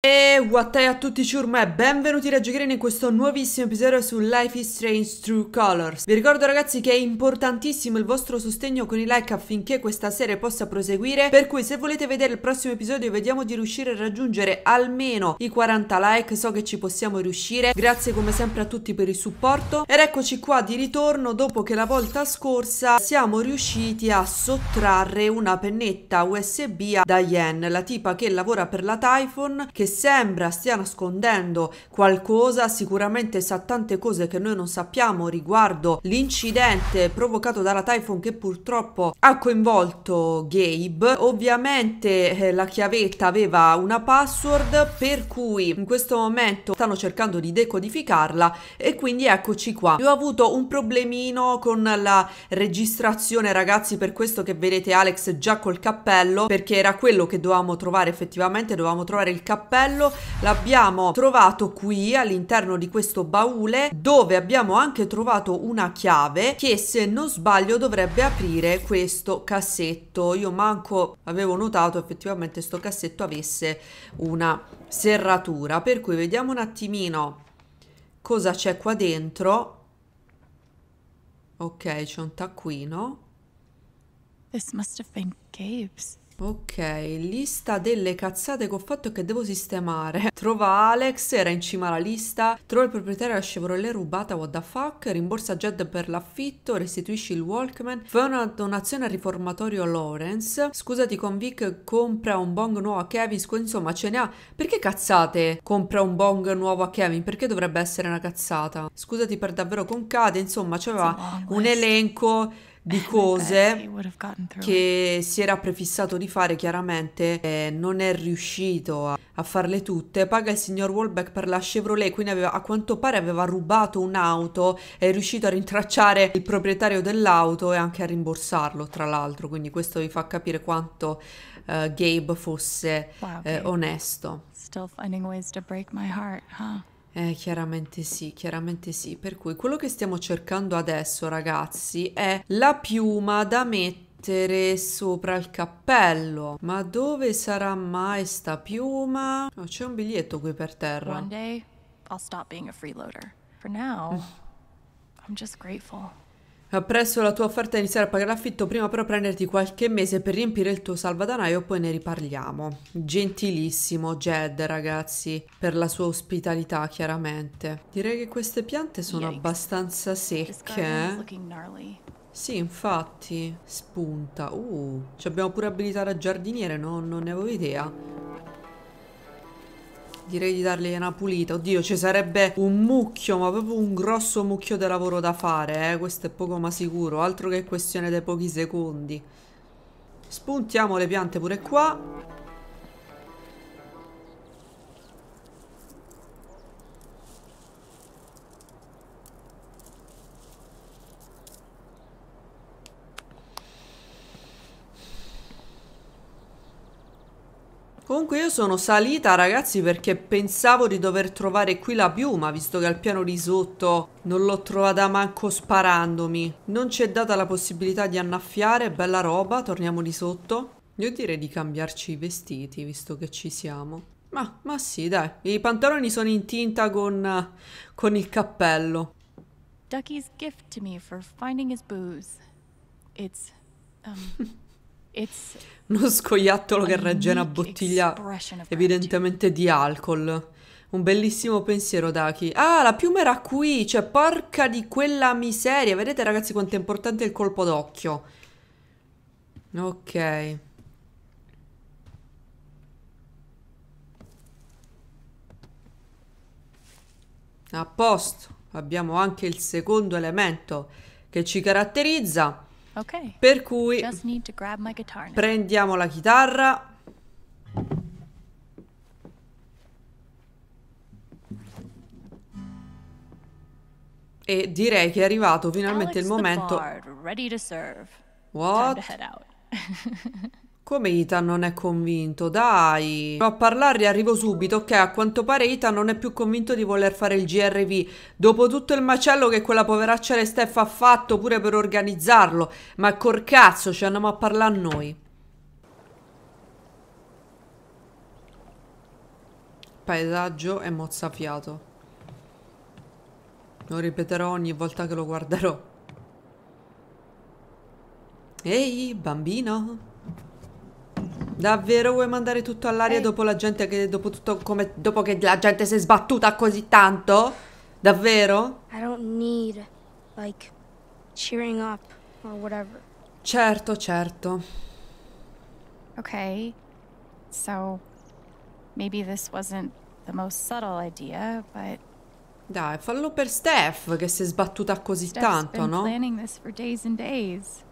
E what a tutti ciurma e benvenuti Raggio Green in questo nuovissimo episodio su Life is Strange True Colors Vi ricordo ragazzi che è importantissimo il vostro sostegno con i like affinché questa serie possa proseguire Per cui se volete vedere il prossimo episodio vediamo di riuscire a raggiungere almeno i 40 like So che ci possiamo riuscire Grazie come sempre a tutti per il supporto Ed eccoci qua di ritorno dopo che la volta scorsa siamo riusciti a sottrarre una pennetta USB a Diane La tipa che lavora per la Typhon che sembra stia nascondendo qualcosa, sicuramente sa tante cose che noi non sappiamo riguardo l'incidente provocato dalla Typhoon che purtroppo ha coinvolto Gabe. Ovviamente eh, la chiavetta aveva una password per cui in questo momento stanno cercando di decodificarla e quindi eccoci qua. Io ho avuto un problemino con la registrazione ragazzi per questo che vedete Alex già col cappello perché era quello che dovevamo trovare effettivamente, dovevamo trovare il cappello cappello l'abbiamo trovato qui all'interno di questo baule dove abbiamo anche trovato una chiave che se non sbaglio dovrebbe aprire questo cassetto io manco avevo notato effettivamente sto cassetto avesse una serratura per cui vediamo un attimino cosa c'è qua dentro ok c'è un taccuino This must have been Gabe's. Ok, lista delle cazzate che ho fatto e che devo sistemare. Trova Alex, era in cima alla lista. Trova il proprietario della Chevrolet rubata, what the fuck. Rimborsa Jed per l'affitto, restituisci il Walkman. Fai una donazione al riformatorio Lawrence. Scusati con Vic, compra un bong nuovo a Kevin. Scusa, insomma, ce ne ha. Perché cazzate compra un bong nuovo a Kevin? Perché dovrebbe essere una cazzata? Scusati per davvero con Cade, insomma, c'aveva un elenco di cose che si era prefissato di fare chiaramente eh, non è riuscito a, a, farle tutte paga il signor Wallback per la Chevrolet quindi aveva, a quanto pare aveva rubato un'auto è riuscito a rintracciare il proprietario dell'auto e anche a rimborsarlo tra l'altro quindi questo vi fa capire quanto eh, Gabe fosse wow, okay. eh, onesto Still finding ways to break my heart, huh? Eh, chiaramente sì, chiaramente sì. Per cui quello che stiamo cercando adesso, ragazzi, è la piuma da mettere sopra il cappello. Ma dove sarà mai sta piuma? Oh, c'è un biglietto qui per terra. One day I'll stop being a freeloader. For now, mm. I'm just grateful. Appresso eh, la tua offerta iniziare a pagare l'affitto, prima però prenderti qualche mese per riempire il tuo salvadanaio, poi ne riparliamo. Gentilissimo Jed, ragazzi, per la sua ospitalità, chiaramente. Direi che queste piante sono Yikes. abbastanza secche. Eh. Sì, infatti, spunta. Uh, ci abbiamo pure abilità da giardiniere, no? non ne avevo idea direi di dargli una pulita. Oddio, ci sarebbe un mucchio, ma proprio un grosso mucchio di lavoro da fare, eh. Questo è poco ma sicuro, altro che questione dei pochi secondi. Spuntiamo le piante pure qua. Comunque io sono salita ragazzi perché pensavo di dover trovare qui la piuma visto che al piano di sotto non l'ho trovata manco sparandomi. Non ci è data la possibilità di annaffiare, bella roba, torniamo di sotto. Io direi di cambiarci i vestiti visto che ci siamo. Ma, ma sì dai, i pantaloni sono in tinta con, con il cappello. Ducky's gift to me for finding his booze. It's, um... Uno scoiattolo che regge una bottiglia evidentemente di alcol. Un bellissimo pensiero, Daki. Ah, la piuma era qui! Cioè, porca di quella miseria! Vedete, ragazzi, quanto è importante il colpo d'occhio. Ok. A posto. Abbiamo anche il secondo elemento che ci caratterizza. Okay. Per cui prendiamo la chitarra. E direi che è arrivato finalmente Alex il momento. Bard, What? Come Ita non è convinto? Dai! Ma a parlargli arrivo subito, ok? A quanto pare Ita non è più convinto di voler fare il GRV. Dopo tutto il macello che quella poveraccia di Steph ha fatto pure per organizzarlo. Ma col cazzo, ci andiamo a parlare noi. Paesaggio e mozzafiato. Lo ripeterò ogni volta che lo guarderò. Ehi, bambino! Davvero vuoi mandare tutto all'aria Ehi. dopo la gente che dopo tutto come dopo che la gente si è sbattuta così tanto? Davvero? I don't need like cheering up or whatever. Certo, certo. Ok. So maybe this wasn't the most subtle idea, but Dai, fallo per Steph che si è sbattuta così Steph's tanto, been no? planning this for days and days.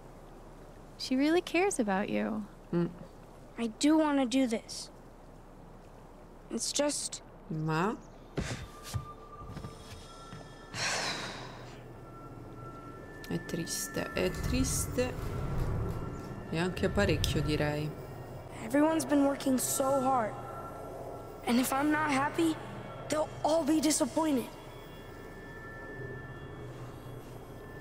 She really cares about you. Mm. I do want to do this. It's just... Ma? È triste, è triste e anche parecchio direi. Everyone's been working so hard. And if I'm not happy, they'll all be disappointed.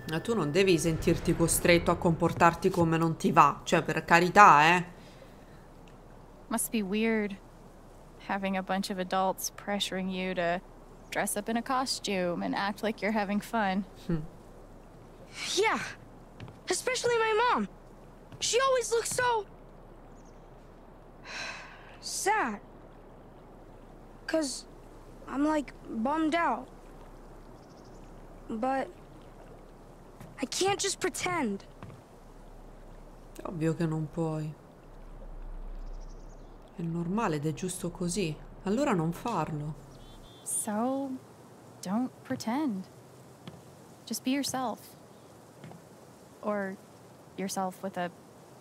Ma tu non devi sentirti costretto a comportarti come non ti va, cioè per carità, eh. Must be weird having a bunch of adults pressuring you to dress up in a costume and act like you're having fun. Hmm. Yeah, especially my mom. She always looks so sad. Cause I'm like bummed out. But I can't just pretend. Ovvio che non puoi. È normale ed è giusto così. Allora non farlo. So, don't pretend. Just be yourself. Or yourself with a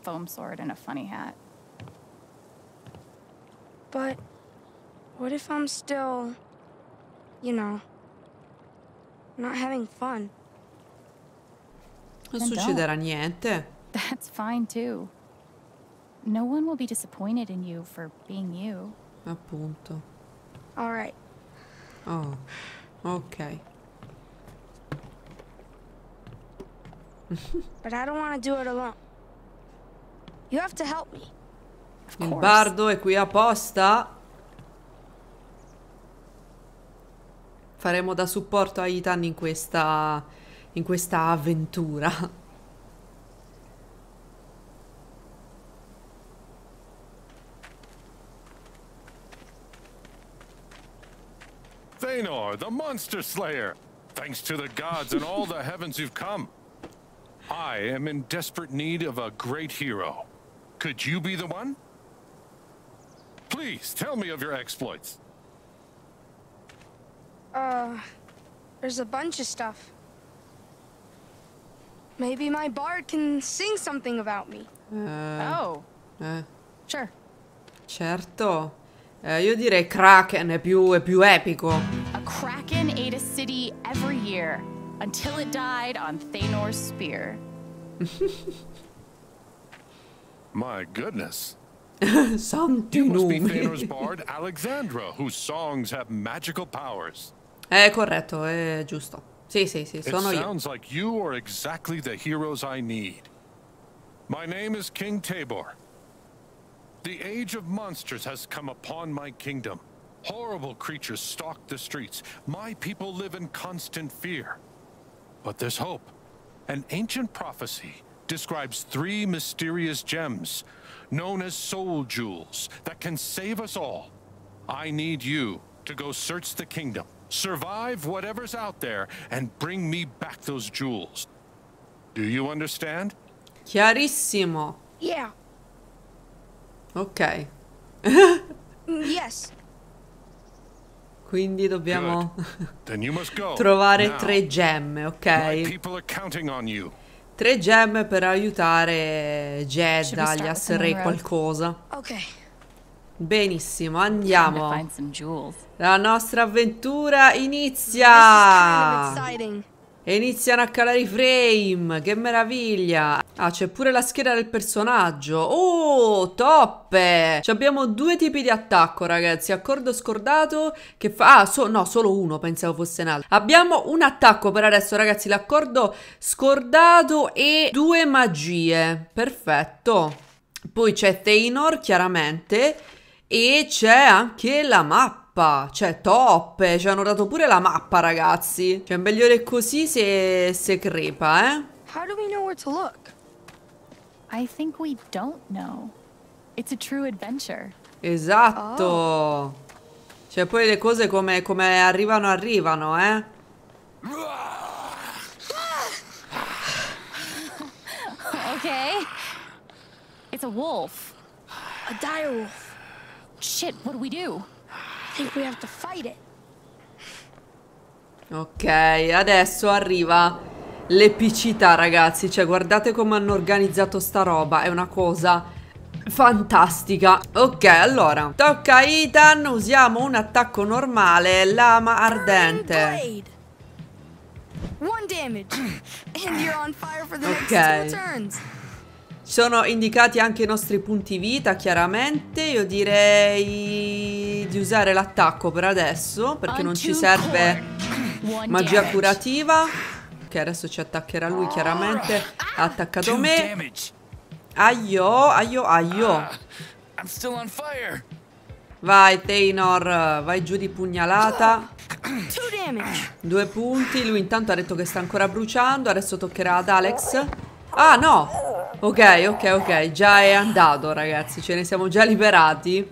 foam sword and a funny hat. But what if I'm still, you know, not having fun? Non succederà niente. That's fine too. No one will be disappointed in you for being you. Appunto. All right. Oh. Ok. but I don't want to do it alone. You have to help me. Il bardo è qui apposta. Faremo da supporto a Ethan in questa in questa avventura. Draenor, the monster slayer. Thanks to the gods and all the heavens you've come. I am in desperate need of a great hero. Could you be the one? Please, tell me of your exploits. Uh, there's a bunch of stuff. Maybe my bard can sing something about me. Uh, oh. Uh, sure. Certo. Eh, io direi Kraken è più, è più epico. A Kraken ate a city every year until it died on Thanor's spear. My goodness. Santi you must be Thanor's bard Alexandra, whose songs have magical powers. È corretto, è giusto. Sì, sì, sì, sono it io. sounds like you are exactly the heroes I need. My name is King Tabor. The age of monsters has come upon my kingdom. Horrible creatures stalk the streets. My people live in constant fear. But there's hope. An ancient prophecy describes three mysterious gems, known as soul jewels, that can save us all. I need you to go search the kingdom, survive whatever's out there, and bring me back those jewels. Do you understand? Chiarissimo. Yeah, Ok. Mm, yes. Quindi dobbiamo trovare Now. tre gemme, ok? Tre gemme per aiutare Jed, alias Re uh, qualcosa. Ok. Benissimo, andiamo. La nostra avventura inizia! E iniziano a calare i frame, che meraviglia! Ah, c'è pure la scheda del personaggio. Oh, toppe! Ci abbiamo due tipi di attacco, ragazzi. Accordo scordato che fa... Ah, so... no, solo uno, pensavo fosse un altro. Abbiamo un attacco per adesso, ragazzi. L'accordo scordato e due magie. Perfetto. Poi c'è Tainor, chiaramente. E c'è anche la mappa mappa, cioè top, eh, ci hanno dato pure la mappa ragazzi. Cioè meglio così se, se crepa, eh. How do we know where to look? I think we don't know. It's a true adventure. Esatto. Oh. Cioè poi le cose come, come arrivano arrivano, eh. ok. It's a wolf. A dire wolf. Shit, what do we do? Ok, adesso arriva l'epicità, ragazzi. Cioè, guardate come hanno organizzato sta roba. È una cosa fantastica. Ok, allora. Tocca a Ethan. Usiamo un attacco normale. Lama ardente. Ok sono indicati anche i nostri punti vita, chiaramente. Io direi di usare l'attacco per adesso, perché non ci serve magia curativa. Ok, adesso ci attaccherà lui, chiaramente. Ha attaccato me. Aio, aio, aio. Ah, vai, Taynor, vai giù di pugnalata. Due punti. Lui intanto ha detto che sta ancora bruciando. Adesso toccherà ad Alex. Ah no Ok ok ok Già è andato ragazzi Ce ne siamo già liberati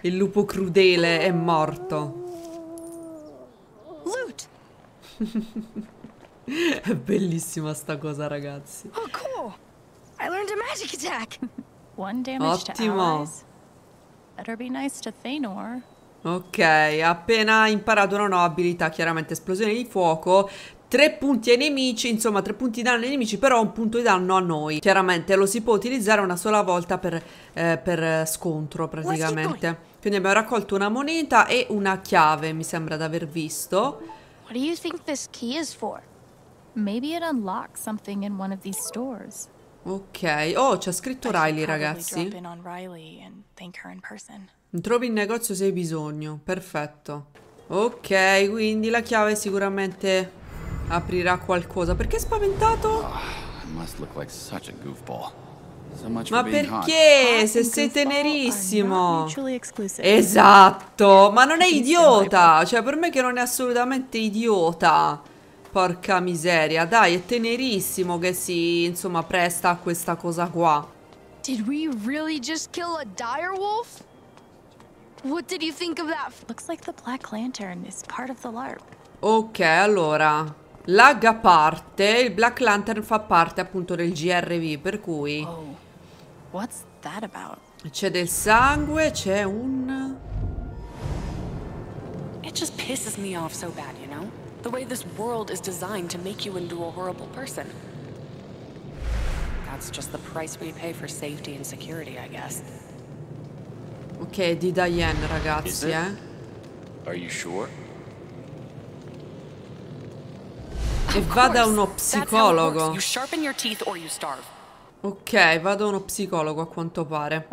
Il lupo crudele è morto Loot. è bellissima sta cosa ragazzi Oh cool I learned a magic One damage Ottimo. to be nice to Thanor Ok, appena imparato una nuova abilità, chiaramente esplosione di fuoco, Tre punti ai nemici, insomma tre punti di danno ai nemici, però un punto di danno a noi. Chiaramente lo si può utilizzare una sola volta per, eh, per scontro praticamente. Quindi abbiamo raccolto una moneta e una chiave, mi sembra di aver visto. What do you think this key is for? Maybe it unlocks something in one of these stores. Ok, oh c'è scritto Riley ragazzi. Trovi il negozio se hai bisogno, perfetto. Ok, quindi la chiave sicuramente aprirà qualcosa. Perché è spaventato? Oh, so Ma perché? Se sei tenerissimo. Esatto. Ma non è idiota. Cioè, per me che non è assolutamente idiota. Porca miseria. Dai, è tenerissimo che si, insomma, presta a questa cosa qua. Did we really just kill a dire wolf? What did you think of that? Looks like the Black Lantern is part of the LARP. Ok, allora lag a parte, il Black Lantern fa parte appunto del GRV, per cui... Oh, what's that about? C'è del sangue, c'è un... It just pisses me off so bad, you know? The way this world is designed to make you into a horrible person. That's just the price we pay for safety and security, I guess. Ok, di Diane, ragazzi, eh? Are you sure? E vada da uno psicologo. Ok, vado da uno psicologo a quanto pare.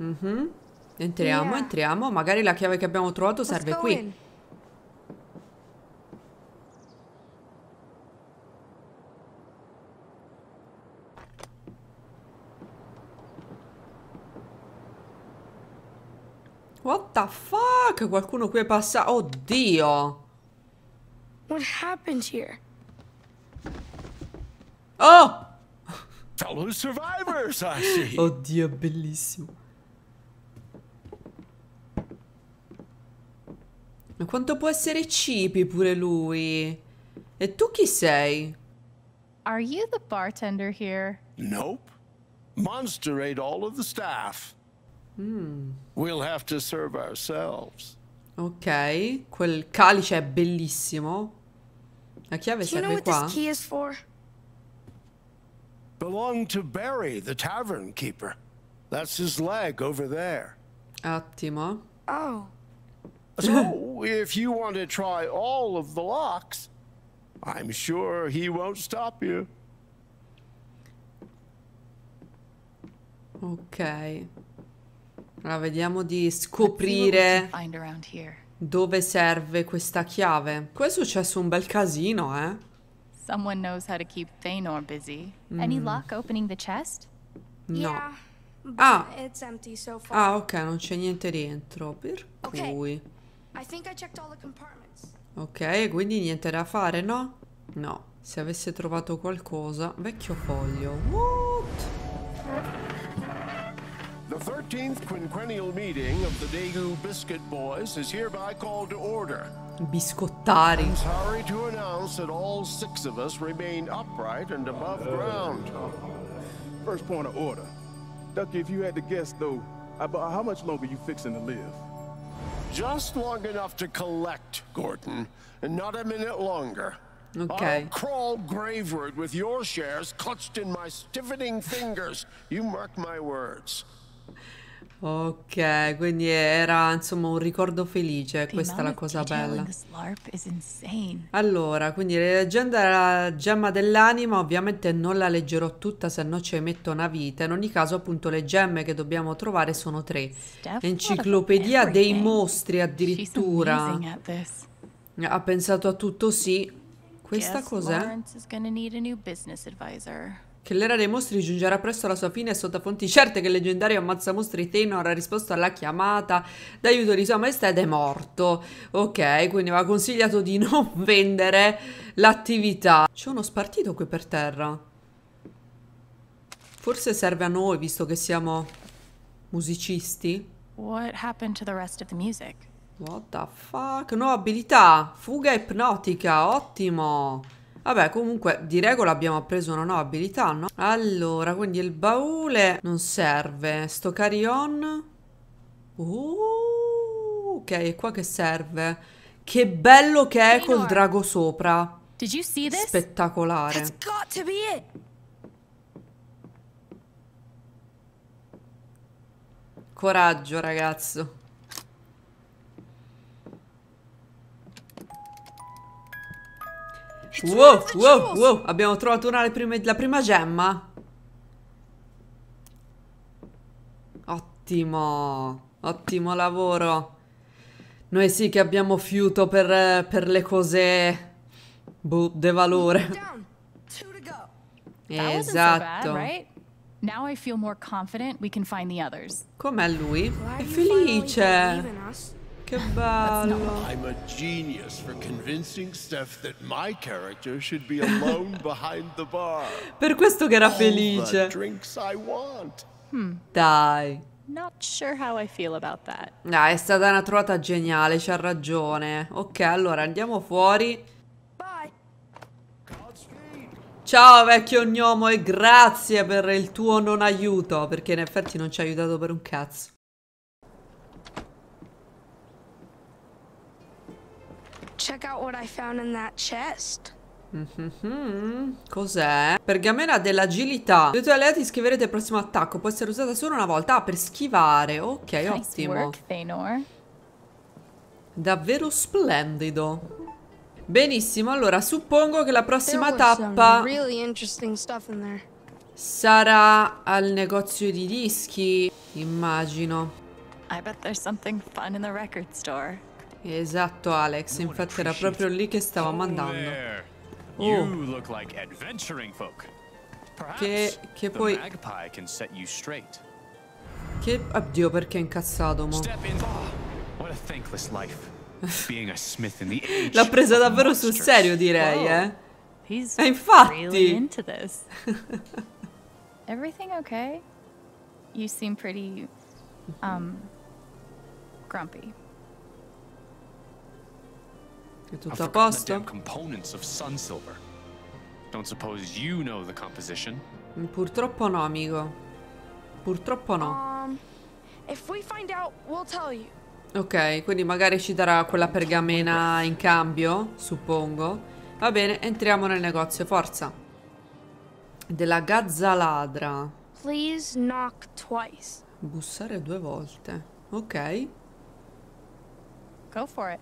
Mm -hmm. Entriamo, entriamo. Magari la chiave che abbiamo trovato serve qui. What the fuck? Qualcuno qui è passato. Oddio. What happened here? Oh! Fellow survivors, I see. Oh, Oddio, bellissimo. Ma quanto può essere cipi pure lui? E tu chi sei? Are you the bartender here? Nope. Monster ate all of the staff. Hmm. We'll have to serve ourselves. Ok, quel calice è bellissimo. La chiave Do serve qua. key is for? Belonged to Barry, the tavern keeper. That's his leg over there. Ottimo. Oh. So, if you want to try all of the locks, I'm sure he won't stop you. Ok. Allora, vediamo di scoprire dove serve questa chiave. Qua è successo un bel casino, eh. Someone knows how to keep Thanor busy. Mm. Any luck opening the chest? No. Yeah, ah. So ah, ok, non c'è niente dentro, per cui... Ok, quindi niente da fare, no? No. Se avesse trovato qualcosa... Vecchio foglio. What? The 13th quinquennial meeting of the Daegu Biscuit Boys is hereby called to order. Biscottari. I'm sorry to announce that all six of us remain upright and above uh, ground. First point of order. Ducky, if you had to guess, though, about how much longer you fixing to live? Just long enough to collect, Gordon, and not a minute longer. Okay. I'll crawl graveward with your shares clutched in my stiffening fingers. You mark my words. Ok, quindi era insomma un ricordo felice, questa è la cosa bella. Allora, quindi la leggenda della gemma dell'anima, ovviamente non la leggerò tutta, se no ci metto una vita. In ogni caso, appunto, le gemme che dobbiamo trovare sono tre. Enciclopedia dei mostri addirittura. Ha pensato a tutto, sì. Questa cos'è? Lawrence is gonna need a new business advisor. Che l'era dei mostri giungerà presto alla sua fine e sotto fonti certe che il leggendario ammazzamostri Tenor ha risposto alla chiamata d'aiuto di sua maestà ed è morto. Ok, quindi mi ha consigliato di non vendere l'attività. C'è uno spartito qui per terra. Forse serve a noi, visto che siamo musicisti. What happened to the rest of the music? What the fuck? Nuova abilità! Fuga ipnotica, ottimo! Vabbè, comunque di regola abbiamo appreso una nuova abilità, no? Allora, quindi il baule non serve. Sto carry-on... Uh, ok, è qua che serve. Che bello che è col drago sopra. Spettacolare. Coraggio, ragazzo. Wow, wow, wow, abbiamo trovato una prime, la prima gemma. Ottimo, ottimo lavoro. Noi sì che abbiamo fiuto per, per le cose... Boh, de valore. Esatto. Now Com'è lui? È felice. Che bello. I'm a genius for convincing Steph that my character should be alone behind the bar. Per questo che era felice. Hmm. Dai. Not sure how I feel about that. Ah, è stata una trovata geniale, c'ha ragione. Ok, allora andiamo fuori. Ciao vecchio gnomo e grazie per il tuo non aiuto, perché in effetti non ci ha aiutato per un cazzo. Check out what I found in that chest. Cos'è? Pergamena dell'agilità. Se tu alleati scriverete il prossimo attacco. Può essere usata solo una volta. Ah, per schivare. Ok, nice ottimo. Work, Davvero splendido. Benissimo, allora suppongo che la prossima tappa really sarà al negozio di dischi, immagino. I bet there's something fun in the record store. Esatto Alex, infatti era proprio lì che stavamo andando. Oh. Che, che poi... Che... Addio perché è incazzato, mo? Ah, L'ha presa davvero sul serio, direi, eh? E infatti... Everything okay? You seem pretty... um... grumpy. È tutto a posto? You know mm, Purtroppo no, amico. Purtroppo no. Um, out, we'll ok, quindi magari ci darà quella pergamena in cambio, suppongo. Va bene, entriamo nel negozio, forza. Della gazzaladra. Please knock twice. Bussare due volte. Ok. Go for it.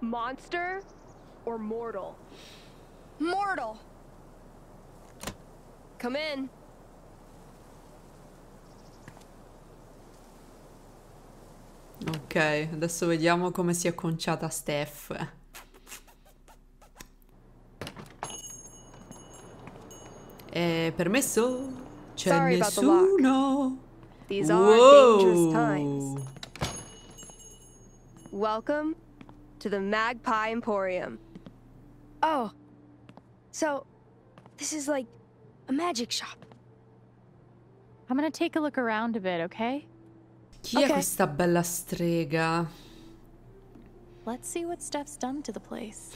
Monster or mortal? Mortal. Come in. Ok, adesso vediamo come si è conciata Steph. È permesso? C'è nessuno! These wow. dangerous times. Welcome to the Magpie Emporium. Oh. So, this is like a magic shop. I'm gonna take a look around a bit, okay? Chi okay. è questa bella strega? Let's see what Steph's done to the place.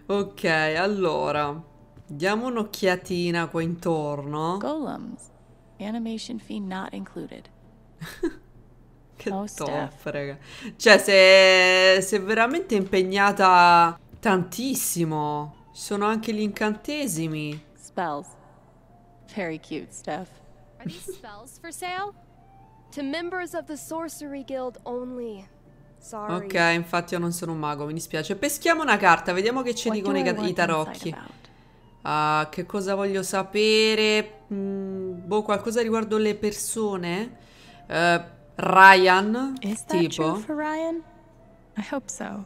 ok, allora. Diamo un'occhiatina qua intorno. Golems. Animation fee not included. Che oh, top, raga. Cioè, se, se è veramente impegnata tantissimo. Ci sono anche gli incantesimi. Spells. Very cute stuff. Are these spells for sale? To members of the Sorcery Guild only. Sorry. Ok, infatti io non sono un mago, mi dispiace. Peschiamo una carta, vediamo che ci What dicono i, i, tarocchi. Uh, che cosa voglio sapere? Mm, boh, qualcosa riguardo le persone? Uh, Ryan? Is tipo? Ryan? So.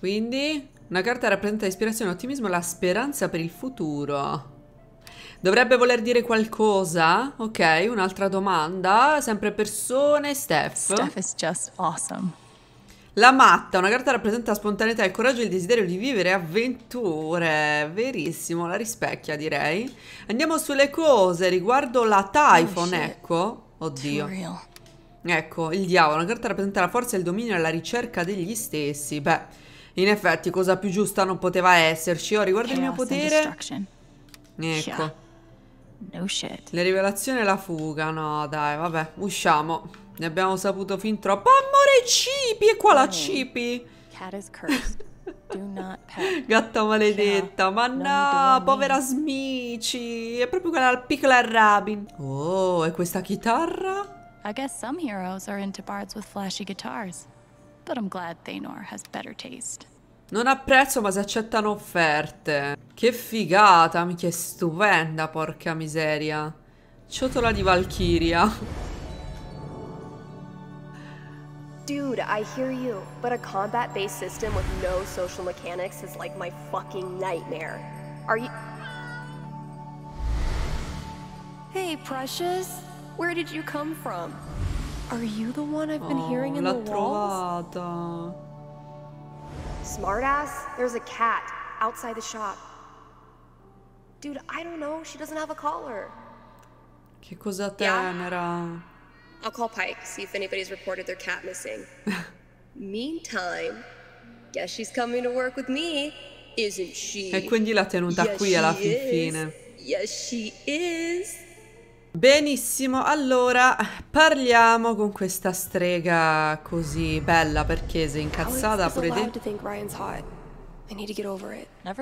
Quindi una carta rappresenta ispirazione, ottimismo, la speranza per il futuro. Dovrebbe voler dire qualcosa? Ok, un'altra domanda. Sempre persone, Steph. Steph is just awesome. La matta, una carta rappresenta spontaneità, il coraggio e il desiderio di vivere avventure. Verissimo, la rispecchia direi. Andiamo sulle cose riguardo la oh, Typhon, oh, ecco. Oddio. Ecco, il diavolo, la carta rappresenta la forza e il dominio e la ricerca degli stessi. Beh, in effetti cosa più giusta non poteva esserci. Oh, riguardo il mio potere... Ecco. Le rivelazioni e la fuga, no dai, vabbè, usciamo. Ne abbiamo saputo fin troppo. Amore Cipi, e qua la Cipi. Gatta maledetta, ma no, povera Smici. È proprio quella al piccola Rabin. Oh, e questa chitarra? I guess some heroes are into bards with flashy guitars. But I'm glad Thanor has better taste. Non apprezzo ma si accettano offerte. Che figata, che stupenda, porca miseria. Ciotola di Valchiria. Dude, I hear you, but a combat-based system with no social mechanics is like my fucking nightmare. Are you- Hey, Precious. Where did you come from? Are you the one I've been oh, hearing in the walls? Trovata. Smartass, there's a cat outside the shop. Dude, I don't know. She doesn't have a collar. Che cosa tenera. Yeah. I'll call Pike, see if anybody's reported their cat missing. Meantime, guess she's coming to work with me, isn't she? E quindi l'ha tenuta yes, qui alla fin is. fine. Yes, she is. Benissimo, allora parliamo con questa strega così bella perché sei incazzata pure te.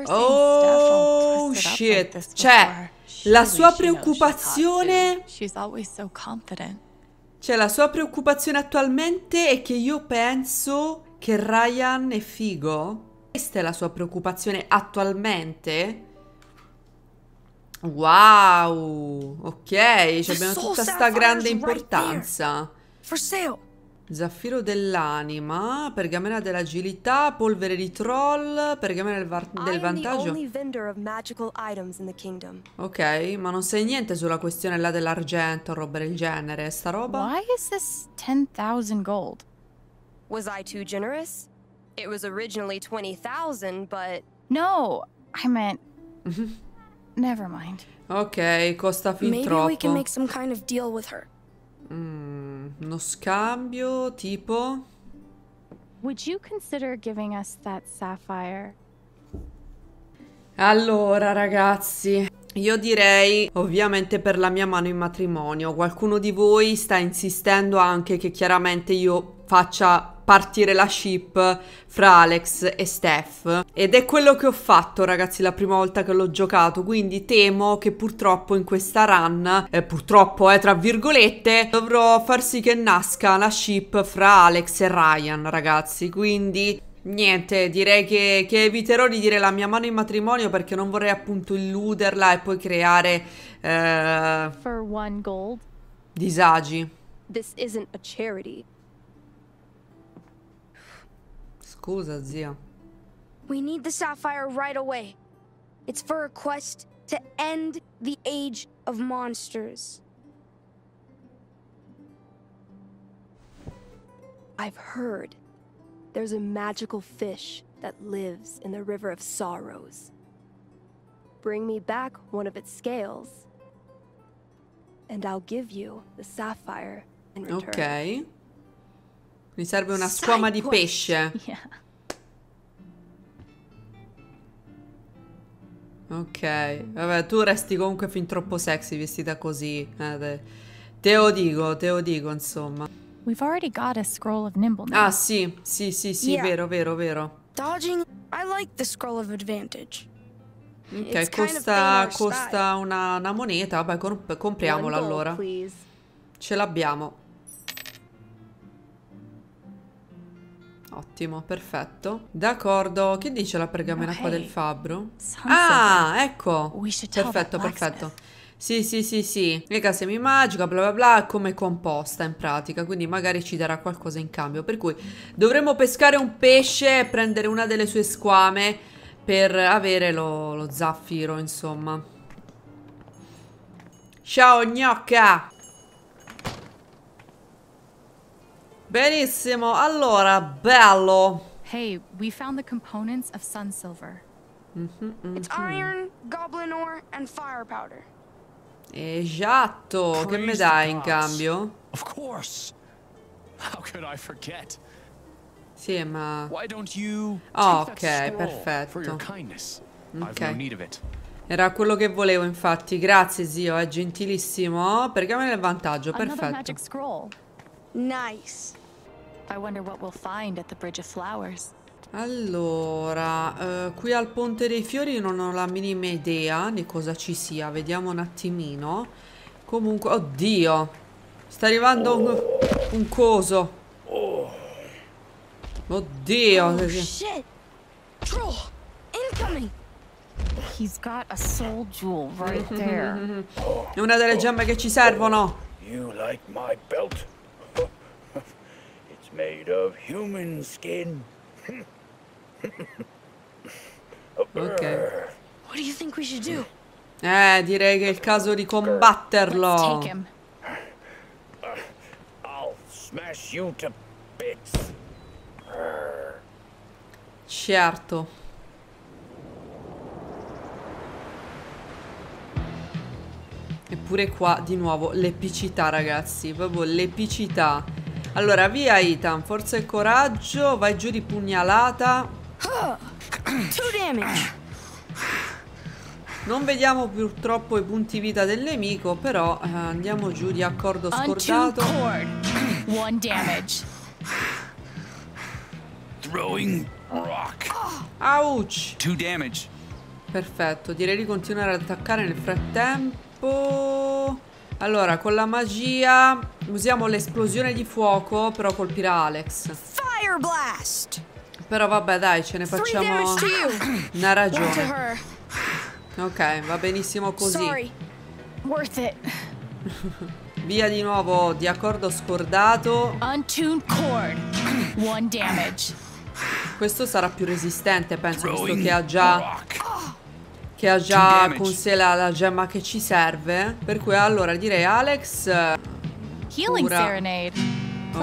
Oh shit, cioè la sua preoccupazione... Cioè la sua preoccupazione attualmente è che io penso che Ryan è figo. Questa è la sua preoccupazione attualmente? Wow, ok, cioè abbiamo tutta questa grande importanza. Zaffiro dell'anima, pergamena dell'agilità, polvere di troll, pergamena del, del vantaggio. Ok, ma non sai niente sulla questione là dell'argento, roba del genere, sta roba? Why is this 10,000 gold? Was I too generous? It was originally 20,000, but No, I meant Never mind. Ok, costa fin Maybe troppo. Maybe we can make some kind of deal with her. Mm, uno scambio tipo Would you consider giving us that sapphire? Allora, ragazzi, io direi ovviamente per la mia mano in matrimonio. Qualcuno di voi sta insistendo anche che chiaramente io faccia partire la ship fra Alex e Steph. Ed è quello che ho fatto, ragazzi, la prima volta che l'ho giocato. Quindi temo che purtroppo in questa run, eh, purtroppo, eh, tra virgolette, dovrò far sì che nasca la ship fra Alex e Ryan, ragazzi. Quindi Niente, direi che, che, eviterò di dire la mia mano in matrimonio perché non vorrei appunto illuderla e poi creare eh, disagi. This isn't a charity. zia. We need the sapphire right away. It's for a quest to end the age of monsters. I've heard there's a magical fish that lives in the River of Sorrows. Bring me back one of its scales, and I'll give you the sapphire in return. Okay. Mi serve una squama di pesce. Yeah. Ok, vabbè, tu resti comunque fin troppo sexy vestita così. Eh, te lo dico, te lo dico, insomma. We've already got a scroll of nimbleness. Ah, sì, sì, sì, sì, yeah. vero, vero, vero. Dodging, I like the scroll of advantage. Ok, It's costa, costa una, una, moneta, vabbè, comp compriamola goal, allora. Please. Ce l'abbiamo. Ottimo, perfetto. D'accordo, che dice la pergamena qua del fabbro? Ah, ecco. Perfetto, perfetto. Sì, sì, sì, sì. Lega semimagica, bla bla bla, come composta in pratica, quindi magari ci darà qualcosa in cambio. Per cui dovremmo pescare un pesce e prendere una delle sue squame per avere lo, lo zaffiro, insomma. Ciao gnocca! Benissimo, allora, bello. Hey, we found the components of sun silver. Mm -hmm, It's mm-hmm. iron, goblin ore and fire powder. Esatto, che mi dai in cambio? Of course. How could I forget? Sì, ma oh, ok, perfetto. Okay. Era quello che volevo, infatti. Grazie, zio, è gentilissimo. Perché me ne il vantaggio, perfetto. Nice. I wonder what we'll find at the Bridge of Flowers. Allora, eh, qui al Ponte dei Fiori non ho la minima idea di cosa ci sia. Vediamo un attimino. Comunque, oddio. Sta arrivando un, un coso. Oddio. Oh, shit. Troll. Incoming. He's got a soul jewel right there. È una delle gemme che ci servono. You like my belt? made of human skin. ok. What do you think we should do? Eh, direi che è il caso di combatterlo. Certo. Eppure qua di nuovo l'epicità, ragazzi, proprio l'epicità. Allora, via Ethan, forza e coraggio, vai giù di pugnalata. Non vediamo purtroppo i punti vita del nemico, però eh, andiamo giù di accordo scordato. One damage. Throwing rock. Ouch. Two damage. Perfetto, direi di continuare ad attaccare nel frattempo. Allora, con la magia usiamo l'esplosione di fuoco, però colpirà Alex. Fire blast! Però vabbè, dai, ce ne facciamo una ragione. Ok, va benissimo così. Worth it. Via di nuovo di accordo scordato. Untuned cord. One damage. Questo sarà più resistente, penso, visto che ha già che ha già con sé la, la, gemma che ci serve. Per cui allora direi Alex... Healing Cura.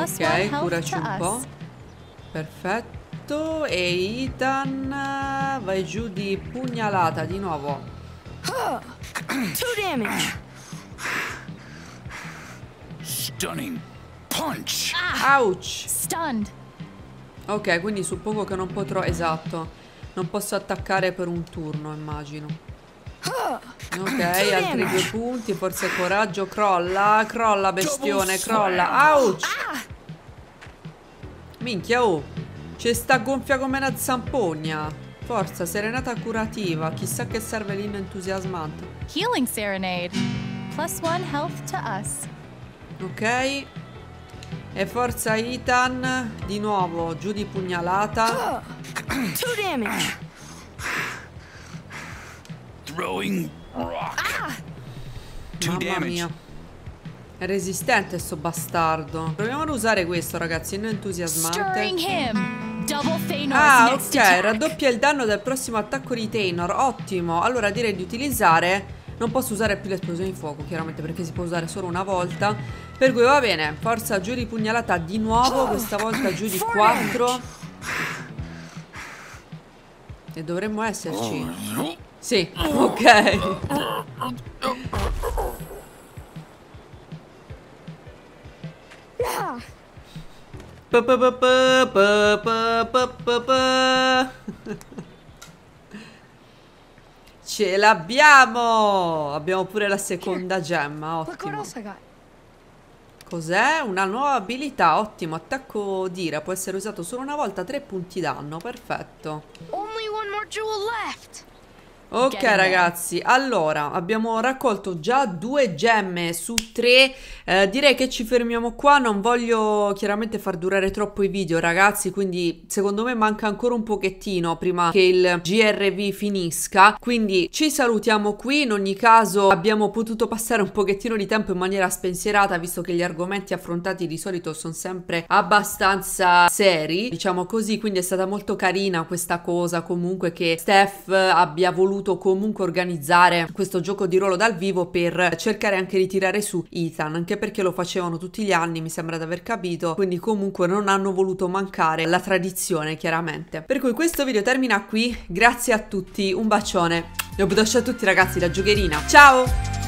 Ok, curaci un po'. Perfetto. E Ethan vai giù di pugnalata di nuovo. Two damage. Stunning punch. Ah. Ouch. Stunned. Ok, quindi suppongo che non potrò... Esatto. Non posso attaccare per un turno, immagino. Ah! Ok, altri due punti, forse coraggio, crolla, crolla bestione, crolla. Ouch! Ah! Minchia, oh! C'è sta gonfia come una zampogna. Forza, serenata curativa. Chissà che serve l'inno entusiasmante. Healing serenade. Plus one health to us. Ok. E forza Ethan, di nuovo, giù di pugnalata. Ah! Two damage. Throwing rock. Ah! Two Mamma damage. Mia. È resistente sto bastardo. Proviamo ad usare questo, ragazzi, non entusiasmante. Ah, ok, raddoppia il danno del prossimo attacco di Taynor. Ottimo. Allora direi di utilizzare non posso usare più l'esplosione di fuoco, chiaramente, perché si può usare solo una volta. Per cui va bene, forza giù di pugnalata di nuovo, questa volta giù di 4. E dovremmo esserci. Oh, sì, oh. ok. Ce l'abbiamo! Abbiamo pure la seconda gemma, ottimo. Cos'è? Una nuova abilità, ottimo. Attacco d'ira, può essere usato solo una volta, tre punti danno, perfetto. one more jewel left. Ok ragazzi, allora abbiamo raccolto già due gemme su tre, eh, direi che ci fermiamo qua, non voglio chiaramente far durare troppo i video ragazzi, quindi secondo me manca ancora un pochettino prima che il GRV finisca, quindi ci salutiamo qui, in ogni caso abbiamo potuto passare un pochettino di tempo in maniera spensierata visto che gli argomenti affrontati di solito sono sempre abbastanza seri, diciamo così, quindi è stata molto carina questa cosa comunque che Steph abbia voluto dovuto comunque organizzare questo gioco di ruolo dal vivo per cercare anche di tirare su Ethan, anche perché lo facevano tutti gli anni, mi sembra di aver capito, quindi comunque non hanno voluto mancare la tradizione chiaramente. Per cui questo video termina qui, grazie a tutti, un bacione e un a tutti ragazzi da Giugherina, ciao!